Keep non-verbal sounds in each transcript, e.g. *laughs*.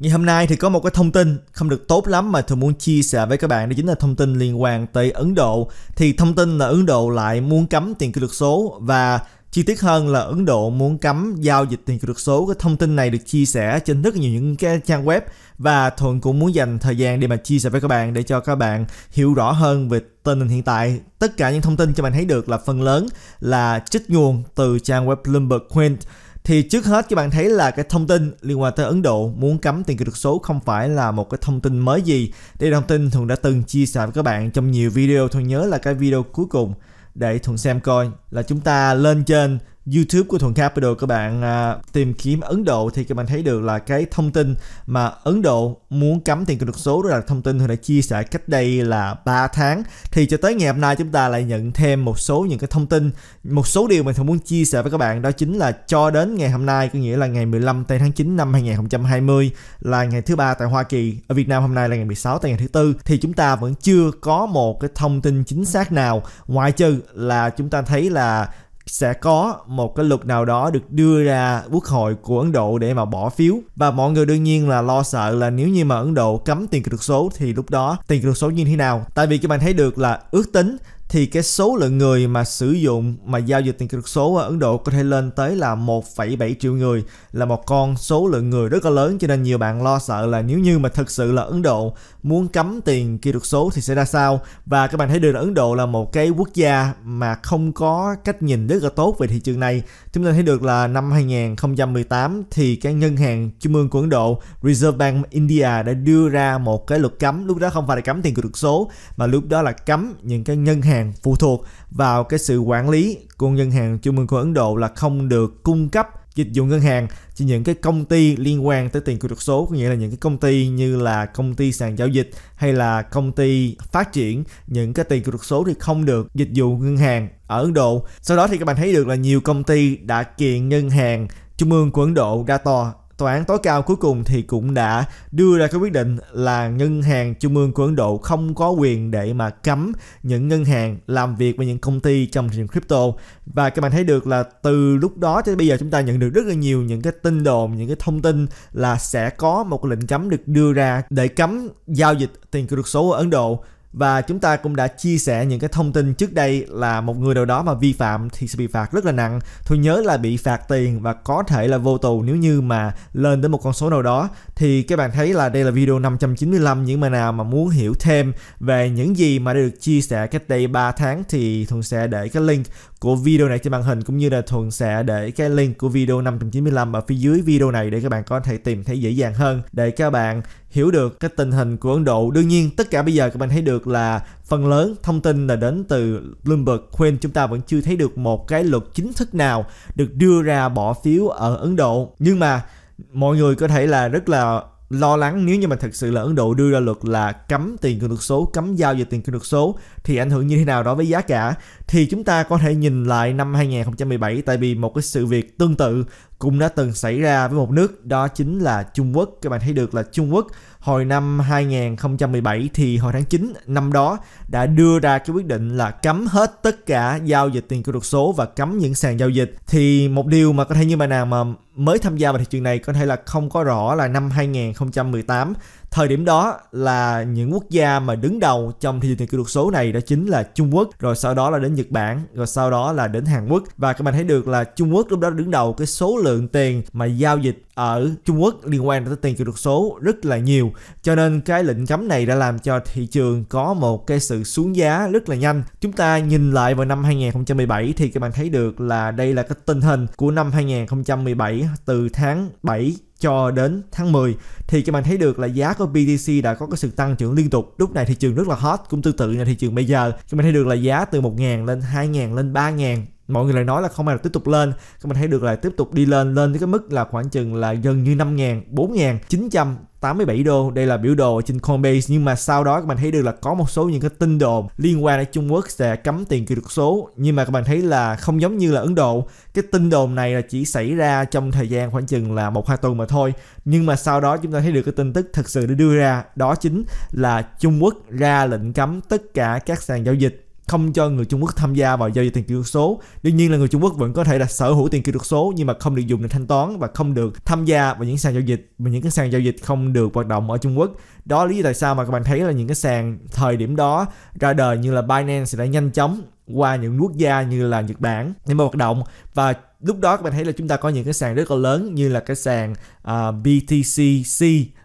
Ngày hôm nay thì có một cái thông tin không được tốt lắm mà thường muốn chia sẻ với các bạn đó chính là thông tin liên quan tới Ấn Độ. Thì thông tin là Ấn Độ lại muốn cấm tiền kỷ luật số và chi tiết hơn là Ấn Độ muốn cấm giao dịch tiền kỷ luật số. Cái thông tin này được chia sẻ trên rất nhiều những cái trang web và Thuận cũng muốn dành thời gian để mà chia sẻ với các bạn để cho các bạn hiểu rõ hơn về tình hình hiện tại. Tất cả những thông tin cho bạn thấy được là phần lớn là trích nguồn từ trang web Bloomberg Quint thì trước hết các bạn thấy là cái thông tin liên quan tới Ấn Độ muốn cấm tiền kỹ thuật số không phải là một cái thông tin mới gì. Đây là thông tin Thuận đã từng chia sẻ với các bạn trong nhiều video. Thuận nhớ là cái video cuối cùng để Thuận xem coi là chúng ta lên trên YouTube của Thuận Capital các bạn à, tìm kiếm Ấn Độ thì các bạn thấy được là cái thông tin mà Ấn Độ muốn cấm tiền kỹ thuật số đó là thông tin tôi đã chia sẻ cách đây là 3 tháng thì cho tới ngày hôm nay chúng ta lại nhận thêm một số những cái thông tin một số điều mình Thuận muốn chia sẻ với các bạn đó chính là cho đến ngày hôm nay có nghĩa là ngày 15 tây tháng 9 năm 2020 là ngày thứ ba tại Hoa Kỳ ở Việt Nam hôm nay là ngày 16 tây ngày thứ tư thì chúng ta vẫn chưa có một cái thông tin chính xác nào ngoại trừ là chúng ta thấy là sẽ có một cái luật nào đó được đưa ra quốc hội của Ấn Độ để mà bỏ phiếu và mọi người đương nhiên là lo sợ là nếu như mà Ấn Độ cấm tiền kỹ thuật số thì lúc đó tiền kỹ thuật số như thế nào tại vì các bạn thấy được là ước tính thì cái số lượng người mà sử dụng mà giao dịch tiền kỹ thuật số ở Ấn Độ có thể lên tới là 1,7 triệu người là một con số lượng người rất là lớn cho nên nhiều bạn lo sợ là nếu như mà thực sự là Ấn Độ muốn cấm tiền kỹ thuật số thì sẽ ra sao và các bạn thấy được là Ấn Độ là một cái quốc gia mà không có cách nhìn rất là tốt về thị trường này chúng ta thấy được là năm 2018 thì cái ngân hàng trung ương của Ấn Độ Reserve Bank India đã đưa ra một cái luật cấm lúc đó không phải là cấm tiền kỹ thuật số mà lúc đó là cấm những cái ngân hàng hàng phụ thuộc vào cái sự quản lý của ngân hàng Trung ương của Ấn Độ là không được cung cấp dịch vụ ngân hàng cho những cái công ty liên quan tới tiền kỹ thuật số có nghĩa là những cái công ty như là công ty sàn giao dịch hay là công ty phát triển những cái tiền kỹ thuật số thì không được dịch vụ ngân hàng ở Ấn Độ sau đó thì các bạn thấy được là nhiều công ty đã kiện ngân hàng trung ương của Ấn Độ ra tòa tòa án tối cao cuối cùng thì cũng đã đưa ra cái quyết định là ngân hàng trung ương của Ấn Độ không có quyền để mà cấm những ngân hàng làm việc với những công ty trong thị trường crypto và các bạn thấy được là từ lúc đó cho bây giờ chúng ta nhận được rất là nhiều những cái tin đồn những cái thông tin là sẽ có một lệnh cấm được đưa ra để cấm giao dịch tiền kỹ thuật số ở Ấn Độ và chúng ta cũng đã chia sẻ những cái thông tin trước đây là một người nào đó mà vi phạm thì sẽ bị phạt rất là nặng tôi nhớ là bị phạt tiền và có thể là vô tù nếu như mà lên đến một con số nào đó thì các bạn thấy là đây là video 595 những mà nào mà muốn hiểu thêm về những gì mà đã được chia sẻ cách đây 3 tháng thì Thuận sẽ để cái link của video này trên màn hình cũng như là Thuận sẽ để cái link của video 595 ở phía dưới video này để các bạn có thể tìm thấy dễ dàng hơn để các bạn hiểu được cái tình hình của Ấn Độ đương nhiên tất cả bây giờ các bạn thấy được được là phần lớn thông tin là đến từ Bloomberg khuyên chúng ta vẫn chưa thấy được một cái luật chính thức nào được đưa ra bỏ phiếu ở Ấn Độ nhưng mà mọi người có thể là rất là lo lắng nếu như mà thật sự là Ấn Độ đưa ra luật là cấm tiền kỹ thuật số, cấm giao dịch tiền kỹ thuật số thì ảnh hưởng như thế nào đó với giá cả thì chúng ta có thể nhìn lại năm 2017 tại vì một cái sự việc tương tự cũng đã từng xảy ra với một nước đó chính là Trung Quốc. Các bạn thấy được là Trung Quốc hồi năm 2017 thì hồi tháng 9 năm đó đã đưa ra cái quyết định là cấm hết tất cả giao dịch tiền kỹ thuật số và cấm những sàn giao dịch. Thì một điều mà có thể như bạn nào mà mới tham gia vào thị trường này có thể là không có rõ là năm 2018 Thời điểm đó là những quốc gia mà đứng đầu trong thị trường tiền kỹ thuật số này đó chính là Trung Quốc, rồi sau đó là đến Nhật Bản, rồi sau đó là đến Hàn Quốc và các bạn thấy được là Trung Quốc lúc đó đứng đầu cái số lượng tiền mà giao dịch ở Trung Quốc liên quan tới tiền kỹ thuật số rất là nhiều cho nên cái lệnh cấm này đã làm cho thị trường có một cái sự xuống giá rất là nhanh chúng ta nhìn lại vào năm 2017 thì các bạn thấy được là đây là cái tình hình của năm 2017 từ tháng 7 cho đến tháng 10 thì các bạn thấy được là giá của BTC đã có cái sự tăng trưởng liên tục. Lúc này thị trường rất là hot cũng tương tự như thị trường bây giờ. Các bạn thấy được là giá từ 1.000 lên 2.000 lên 3.000 mọi người lại nói là không ai là tiếp tục lên các mình thấy được là tiếp tục đi lên lên tới cái mức là khoảng chừng là gần như 5.000 4.900 87 đô đây là biểu đồ trên Coinbase nhưng mà sau đó các bạn thấy được là có một số những cái tin đồn liên quan đến Trung Quốc sẽ cấm tiền kỹ thuật số nhưng mà các bạn thấy là không giống như là Ấn Độ cái tin đồn này là chỉ xảy ra trong thời gian khoảng chừng là một hai tuần mà thôi nhưng mà sau đó chúng ta thấy được cái tin tức thực sự được đưa ra đó chính là Trung Quốc ra lệnh cấm tất cả các sàn giao dịch không cho người Trung Quốc tham gia vào giao dịch tiền kỹ thuật số. Đương nhiên là người Trung Quốc vẫn có thể là sở hữu tiền kỹ thuật số nhưng mà không được dùng để thanh toán và không được tham gia vào những sàn giao dịch và những cái sàn giao dịch không được hoạt động ở Trung Quốc. Đó lý do tại sao mà các bạn thấy là những cái sàn thời điểm đó ra đời như là Binance đã nhanh chóng qua những quốc gia như là Nhật Bản để mà hoạt động và lúc đó các bạn thấy là chúng ta có những cái sàn rất là lớn như là cái sàn uh, à, BTCC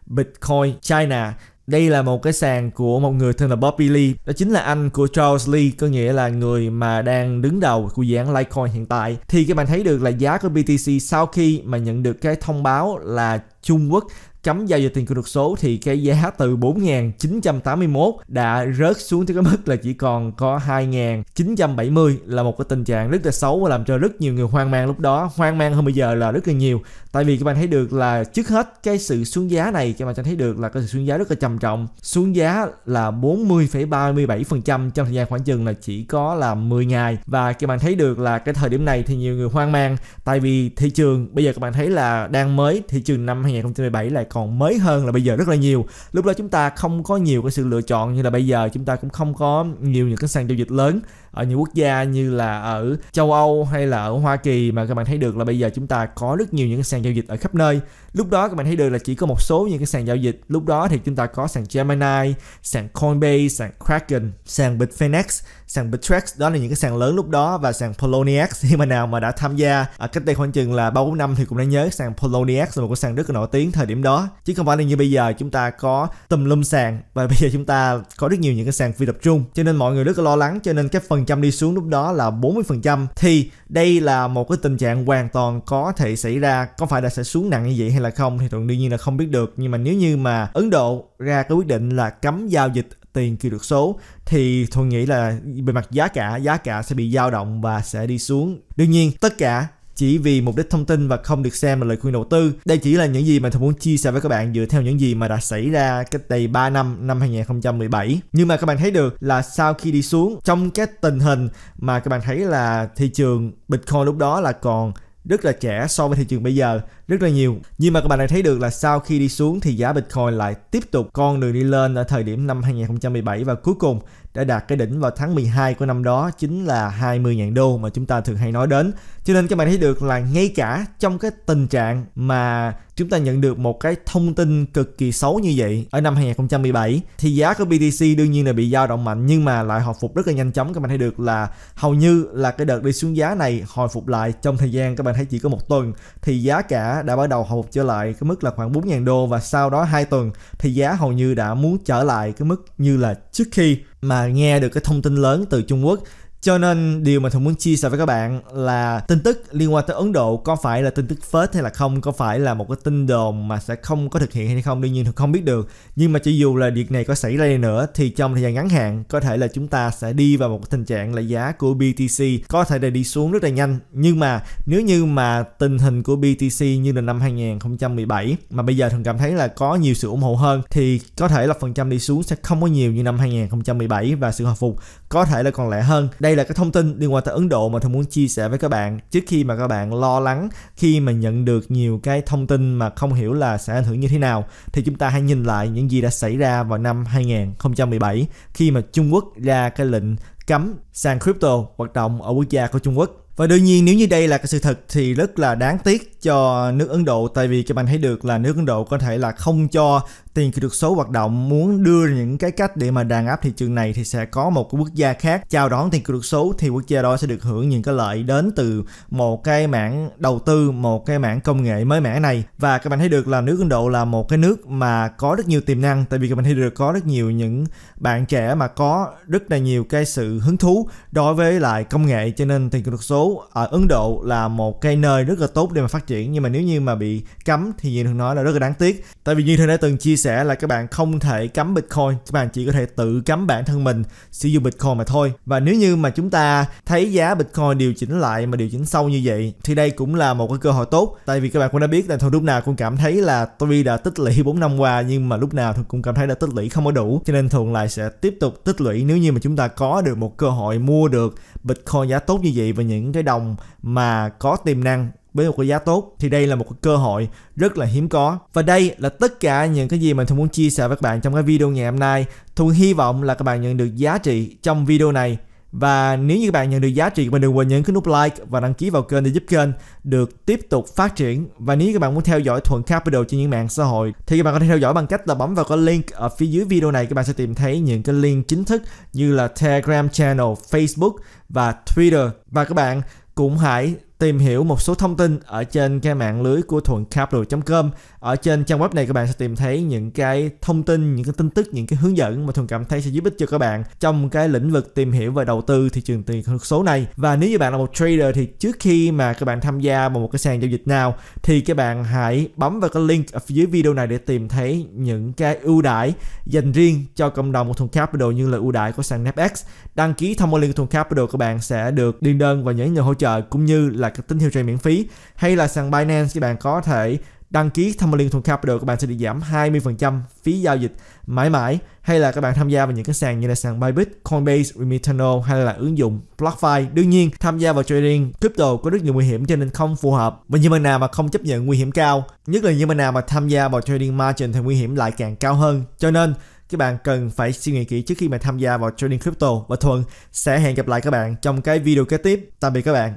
Bitcoin China đây là một cái sàn của một người tên là Bobby Lee, đó chính là anh của Charles Lee, có nghĩa là người mà đang đứng đầu của dự án Litecoin hiện tại. Thì các bạn thấy được là giá của BTC sau khi mà nhận được cái thông báo là Trung Quốc cấm giao dịch tiền kỹ thuật số thì cái giá từ 4.981 đã rớt xuống tới cái mức là chỉ còn có 2.970 là một cái tình trạng rất là xấu và làm cho rất nhiều người hoang mang lúc đó hoang mang hơn bây giờ là rất là nhiều tại vì các bạn thấy được là trước hết cái sự xuống giá này các bạn sẽ thấy được là cái sự xuống giá rất là trầm trọng xuống giá là 40,37% trong thời gian khoảng chừng là chỉ có là 10 ngày và các bạn thấy được là cái thời điểm này thì nhiều người hoang mang tại vì thị trường bây giờ các bạn thấy là đang mới thị trường năm 2017 lại còn mới hơn là bây giờ rất là nhiều lúc đó chúng ta không có nhiều cái sự lựa chọn như là bây giờ chúng ta cũng không có nhiều những cái sàn giao dịch lớn ở những quốc gia như là ở châu Âu hay là ở Hoa Kỳ mà các bạn thấy được là bây giờ chúng ta có rất nhiều những cái sàn giao dịch ở khắp nơi lúc đó các bạn thấy được là chỉ có một số những cái sàn giao dịch lúc đó thì chúng ta có sàn Gemini sàn Coinbase sàn Kraken sàn Bitfinex sàn Bittrex đó là những cái sàn lớn lúc đó và sàn Poloniex khi *laughs* mà nào mà đã tham gia à, cách đây khoảng chừng là bao bốn năm thì cũng đã nhớ sàn Poloniex là một cái sàn rất là nổi tiếng thời điểm đó chứ không phải là như bây giờ chúng ta có tùm lum sàn và *laughs* bây giờ chúng ta có rất nhiều những cái sàn phi tập trung cho nên mọi người rất là lo lắng cho nên cái phần trăm đi xuống lúc đó là 40% thì đây là một cái tình trạng hoàn toàn có thể xảy ra có phải là sẽ xuống nặng như vậy hay là không thì thuận đương nhiên là không biết được nhưng mà nếu như mà Ấn Độ ra cái quyết định là cấm giao dịch tiền kỹ thuật số thì tôi nghĩ là về mặt giá cả giá cả sẽ bị dao động và sẽ đi xuống đương nhiên tất cả chỉ vì mục đích thông tin và không được xem là lời khuyên đầu tư. Đây chỉ là những gì mà tôi muốn chia sẻ với các bạn dựa theo những gì mà đã xảy ra cách đây 3 năm năm 2017. Nhưng mà các bạn thấy được là sau khi đi xuống trong cái tình hình mà các bạn thấy là thị trường Bitcoin lúc đó là còn rất là trẻ so với thị trường bây giờ rất là nhiều nhưng mà các bạn đã thấy được là sau khi đi xuống thì giá Bitcoin lại tiếp tục con đường đi lên ở thời điểm năm 2017 và cuối cùng đã đạt cái đỉnh vào tháng 12 của năm đó chính là 20.000 đô mà chúng ta thường hay nói đến. Cho nên các bạn thấy được là ngay cả trong cái tình trạng mà chúng ta nhận được một cái thông tin cực kỳ xấu như vậy ở năm 2017 thì giá của BTC đương nhiên là bị dao động mạnh nhưng mà lại hồi phục rất là nhanh chóng các bạn thấy được là hầu như là cái đợt đi xuống giá này hồi phục lại trong thời gian các bạn thấy chỉ có một tuần thì giá cả đã bắt đầu hồi phục trở lại cái mức là khoảng 4.000 đô và sau đó hai tuần thì giá hầu như đã muốn trở lại cái mức như là trước khi mà nghe được cái thông tin lớn từ Trung Quốc cho nên điều mà Thuận muốn chia sẻ với các bạn là tin tức liên quan tới Ấn Độ có phải là tin tức phết hay là không, có phải là một cái tin đồn mà sẽ không có thực hiện hay không, đương nhiên Thuận không biết được. Nhưng mà cho dù là việc này có xảy ra đi nữa thì trong thời gian ngắn hạn có thể là chúng ta sẽ đi vào một tình trạng là giá của BTC có thể là đi xuống rất là nhanh. Nhưng mà nếu như mà tình hình của BTC như là năm 2017 mà bây giờ Thuận cảm thấy là có nhiều sự ủng hộ hơn thì có thể là phần trăm đi xuống sẽ không có nhiều như năm 2017 và sự hồi phục có thể là còn lẻ hơn. Đây là cái thông tin liên quan tới Ấn Độ mà tôi muốn chia sẻ với các bạn trước khi mà các bạn lo lắng khi mà nhận được nhiều cái thông tin mà không hiểu là sẽ ảnh hưởng như thế nào thì chúng ta hãy nhìn lại những gì đã xảy ra vào năm 2017 khi mà Trung Quốc ra cái lệnh cấm sàn crypto hoạt động ở quốc gia của Trung Quốc. Và đương nhiên nếu như đây là cái sự thật thì rất là đáng tiếc cho nước Ấn Độ tại vì các bạn thấy được là nước Ấn Độ có thể là không cho tiền kỹ thuật số hoạt động muốn đưa những cái cách để mà đàn áp thị trường này thì sẽ có một cái quốc gia khác chào đón tiền kỹ thuật số thì quốc gia đó sẽ được hưởng những cái lợi đến từ một cái mảng đầu tư một cái mảng công nghệ mới mẻ này và các bạn thấy được là nước Ấn Độ là một cái nước mà có rất nhiều tiềm năng tại vì các bạn thấy được có rất nhiều những bạn trẻ mà có rất là nhiều cái sự hứng thú đối với lại công nghệ cho nên tiền kỹ thuật số ở Ấn Độ là một cái nơi rất là tốt để mà phát triển nhưng mà nếu như mà bị cấm thì như thường nói là rất là đáng tiếc tại vì như thường đã từng chia sẻ sẻ là các bạn không thể cấm Bitcoin, các bạn chỉ có thể tự cấm bản thân mình sử dụng Bitcoin mà thôi. Và nếu như mà chúng ta thấy giá Bitcoin điều chỉnh lại mà điều chỉnh sâu như vậy thì đây cũng là một cái cơ hội tốt. Tại vì các bạn cũng đã biết là thôi lúc nào cũng cảm thấy là tôi đã tích lũy 4 năm qua nhưng mà lúc nào thường cũng cảm thấy đã tích lũy không có đủ cho nên thường lại sẽ tiếp tục tích lũy nếu như mà chúng ta có được một cơ hội mua được Bitcoin giá tốt như vậy và những cái đồng mà có tiềm năng với một cái giá tốt thì đây là một cái cơ hội rất là hiếm có và đây là tất cả những cái gì mà Thu muốn chia sẻ với các bạn trong cái video ngày hôm nay Thu hy vọng là các bạn nhận được giá trị trong video này và nếu như các bạn nhận được giá trị, mình đừng quên nhấn cái nút like và đăng ký vào kênh để giúp kênh được tiếp tục phát triển. Và nếu các bạn muốn theo dõi Thuận Capital trên những mạng xã hội thì các bạn có thể theo dõi bằng cách là bấm vào cái link ở phía dưới video này. Các bạn sẽ tìm thấy những cái link chính thức như là Telegram channel, Facebook và Twitter. Và các bạn cũng hãy tìm hiểu một số thông tin ở trên cái mạng lưới của thuận capital.com ở trên trang web này các bạn sẽ tìm thấy những cái thông tin những cái tin tức những cái hướng dẫn mà thuận cảm thấy sẽ giúp ích cho các bạn trong cái lĩnh vực tìm hiểu về đầu tư thị trường tiền số này và nếu như bạn là một trader thì trước khi mà các bạn tham gia vào một cái sàn giao dịch nào thì các bạn hãy bấm vào cái link ở phía dưới video này để tìm thấy những cái ưu đãi dành riêng cho cộng đồng của thuận capital như là ưu đãi của sàn Napex đăng ký thông qua link của thuận capital các bạn sẽ được điền đơn và những nhà hỗ trợ cũng như là là cái tín hiệu trade miễn phí hay là sàn Binance thì bạn có thể đăng ký tham liên thuộc capital các bạn sẽ được giảm 20% phí giao dịch mãi mãi hay là các bạn tham gia vào những cái sàn như là sàn Bybit, Coinbase, Remitano hay là ứng dụng BlockFi. Đương nhiên, tham gia vào trading crypto có rất nhiều nguy hiểm cho nên không phù hợp. Và như bạn nào mà không chấp nhận nguy hiểm cao, nhất là như bạn nào mà tham gia vào trading margin thì nguy hiểm lại càng cao hơn. Cho nên, các bạn cần phải suy nghĩ kỹ trước khi mà tham gia vào trading crypto và Thuận sẽ hẹn gặp lại các bạn trong cái video kế tiếp. Tạm biệt các bạn.